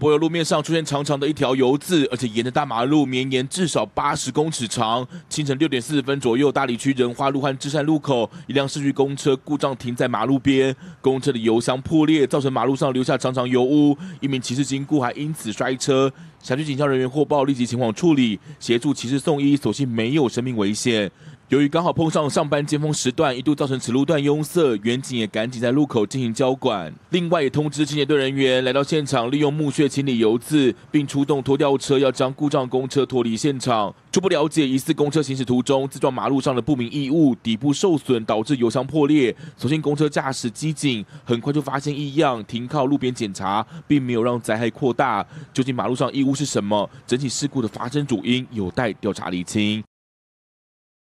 柏油路面上出现长长的一条油渍，而且沿着大马路绵延至少八十公尺长。清晨六点四十分左右，大理区仁化路和芝山路口，一辆市区公车故障停在马路边，公车的油箱破裂，造成马路上留下长长油污，一名骑士经过还因此摔车。辖区警消人员获报，立即前往处理，协助骑士送医，所幸没有生命危险。由于刚好碰上上班尖峰时段，一度造成此路段拥塞，远警也赶紧在路口进行交管。另外也通知清洁队人员来到现场，利用木屑清理油渍，并出动拖吊车要将故障公车脱离现场。初步了解，疑似公车行驶途中自撞马路上的不明异物，底部受损导致油箱破裂。所幸公车驾驶机警，很快就发现异样，停靠路边检查，并没有让灾害扩大。究竟马路上异物是什么？整体事故的发生主因有待调查厘清。